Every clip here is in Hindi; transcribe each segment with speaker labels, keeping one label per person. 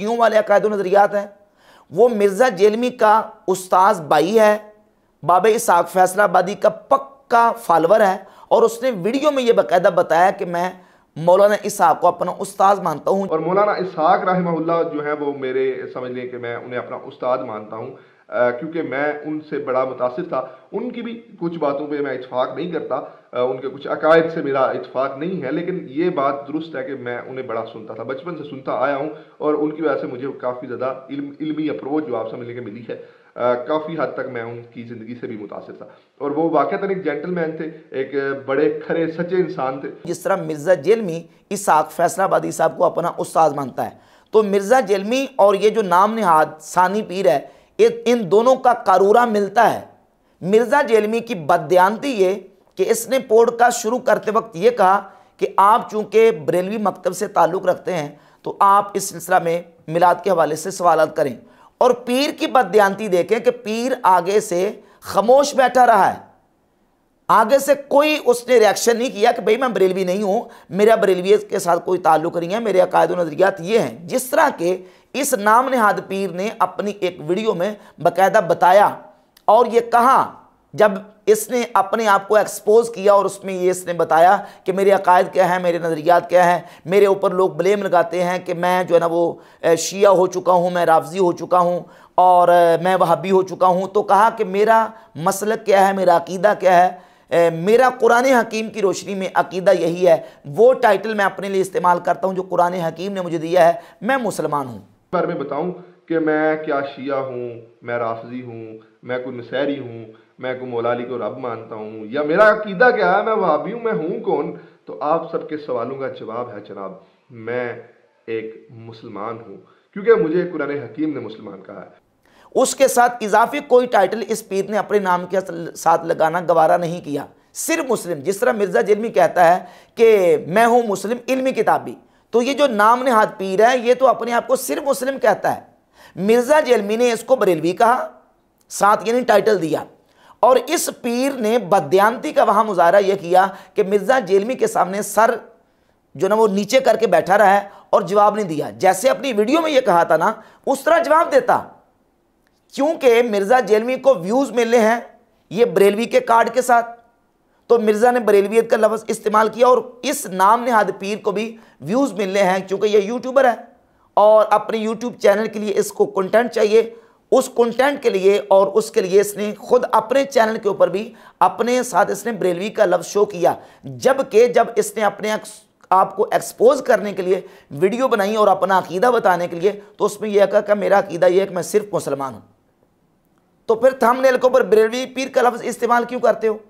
Speaker 1: क्यों वाले अकायद नज़रियात हैं वो मिर्ज़ा जेलमी का उस्ताद बाई है बाब इसाक फैसलाबादी का पक्का फॉलोअर है और उसने वीडियो में ये बाकायदा बताया कि मैं मौलाना इसहाक को अपना उस्ताद मानता हूँ और मौलाना इसहाक रहमल्ला
Speaker 2: जो है वो मेरे समझ लें कि मैं उन्हें अपना उस्ताद मानता हूँ क्योंकि मैं उनसे बड़ा मुतासर था उनकी भी कुछ बातों पर मैं इतफाक़ नहीं करता आ, उनके कुछ अकायद से मेरा इतफाक़ नहीं है लेकिन ये बात दुरुस्त है कि मैं उन्हें बड़ा सुनता था बचपन से सुनता आया हूँ और उनकी वजह से मुझे काफ़ी ज़्यादा इल्म, इल्मी अप्रोच जो आप समझने के मिली है काफ़ी हद तक मैं उनकी
Speaker 1: ज़िंदगी से भी मुतासर था और वो वाक़ता एक जेंटलमैन थे एक बड़े खरे सच्चे इंसान थे जिस तरह मिर्ज़ा जेलमी इसाक फैसलाबादी साहब को अपना उस्ताद मानता है तो मिर्ज़ा जेलमी और ये जो नाम नहाद सानी पीर है इन दोनों का कारूरा मिलता है मिर्ज़ा जेलमी की बदयानती ये कि इसने का शुरू करते वक्त ये कहा कि आप चूंकि बरेलवी मकतब से ताल्लुक़ रखते हैं तो आप इस सिलसिला में मिलाद के हवाले से सवाल करें और पीर की बदयानती देखें कि पीर आगे से खामोश बैठा रहा है आगे से कोई उसने रिएक्शन नहीं किया कि भाई मैं बरेलवी नहीं हूँ मेरा बरेलवी के साथ कोई ताल्लुक नहीं है मेरे अकायद नज़रियात ये हैं जिस तरह के इस नाम नेहाद पीर ने अपनी एक वीडियो में बकायदा बताया और ये कहा जब इसने अपने आप को एक्सपोज किया और उसमें ये इसने बताया कि मेरे अकायद क्या है मेरे नज़रियात क्या है मेरे ऊपर लोग ब्लेम लगाते हैं कि मैं जो है ना वो शिया हो चुका हूँ मैं राफजी हो चुका हूँ और मैं वहाबी हो चुका हूँ तो कहा कि मेरा मसलक क्या है मेरा अकीदा क्या है मेरा कुरान हकीम की रोशनी में अकीदा यही है वो टाइटल मैं अपने लिए इस्तेमाल करता हूँ जो कुरान हकीम ने मुझे दिया है मैं मुसलमान हूँ बारे में
Speaker 2: बताऊं कि मैं क्या शिया हूं मैं राफजी हूं मैं कोई नसैरी हूं मैं कोई मोलाली को रब मानता हूं या मेरा अकीदा क्या है मैं वहाबी हूं मैं हूं कौन तो आप सबके सवालों का जवाब है जनाब मैं एक मुसलमान हूं
Speaker 1: क्योंकि मुझे कुरान हकीम ने मुसलमान कहा है उसके साथ इजाफी कोई टाइटल इस पीर ने अपने नाम के साथ लगाना गवारा नहीं किया सिर्फ मुस्लिम जिस तरह मिर्ज़ा जिलमी कहता है कि मैं हूँ मुस्लिम इल्मी किताबी तो ये जो नाम ने हाथ पीर है ये तो अपने आप को सिर्फ मुस्लिम कहता है मिर्ज़ा जेलमी ने इसको बरेलवी कहा साथ यानी टाइटल दिया और इस पीर ने बद्यांती का वहाँ मुजाहरा यह किया कि मिर्ज़ा जेलमी के सामने सर जो ना वो नीचे करके बैठा रहा है और जवाब नहीं दिया जैसे अपनी वीडियो में ये कहा था ना उस तरह जवाब देता क्योंकि मिर्ज़ा जेलमी को व्यूज़ मिलने हैं ये बरेलवी के कार्ड के साथ तो मिर्ज़ा ने बरेलवियत का लफ्ज़ इस्तेमाल किया और इस नाम नहाद पीर को भी व्यूज़ मिलने हैं क्योंकि ये यूट्यूबर है और अपने यूट्यूब चैनल के लिए इसको कंटेंट चाहिए उस कंटेंट के लिए और उसके लिए इसने खुद अपने चैनल के ऊपर भी अपने साथ इसने बरेलवी का लफ्ज़ शो किया जबकि जब इसने अपने आपको एक्सपोज करने के लिए वीडियो बनाई और अपना अकीदा बताने के लिए तो उसमें यह कहा कि मेरा अकीदा यह है कि मैं सिर्फ मुसलमान हूँ तो फिर थंबनेल के ऊपर बरेलवी पीर का लफ्ज़ इस्तेमाल क्यों करते हो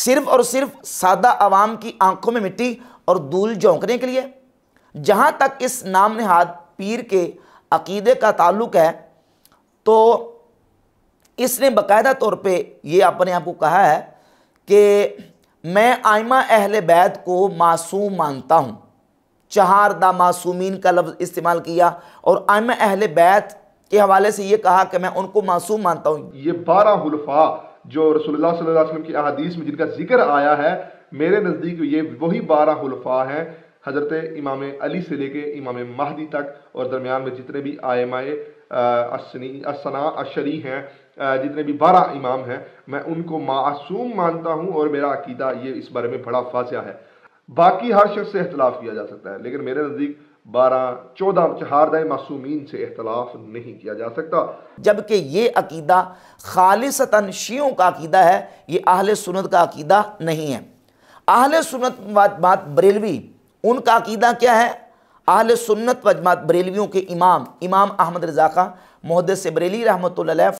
Speaker 1: सिर्फ और सिर्फ सादा आवाम की आंखों में मिट्टी और दूल झोंकने के लिए जहाँ तक इस नाम नहाद पीर के अकीदे का ताल्लुक है तो इसने बाकायदा तौर पे ये अपने आप को कहा है कि मैं आयमा अहल बैत को मासूम मानता हूँ चहार दा मासूमीन का लफ्ज़ इस्तेमाल किया और आयमा अहल बैत के हवाले से ये कहा कि मैं उनको मासूम मानता हूँ ये बारह
Speaker 2: हलफा जो रसोल्ला वसल्लम की अदीस में जिनका जिक्र आया है मेरे नज़दीक ये वही बारह हल्फा हैं हज़रत इमाम अली से लेके इमाम महदी तक और दरमियान में जितने भी आए माए असना अशरी हैं जितने भी बारह इमाम हैं मैं उनको मासूम मानता हूँ और मेरा अकीदा ये इस बारे में बड़ा फासिया है बाकी हर शख्स से अख्तलाफ किया जा सकता है लेकिन मेरे नज़दीक बारह चौदह चहारदा
Speaker 1: मासूमीन से अख्तलाफ नहीं किया जा सकता जबकि ये अकीदा खालिशता शियों का अकीदा है ये आहल सुनत का अकीदा नहीं है आहल सुनत बात बरेलवी उनका अकीदा क्या है आहल सुनत वजमात बरेलवियों के इमाम इमाम अहमद रजाका मोहद से बरेली रहमत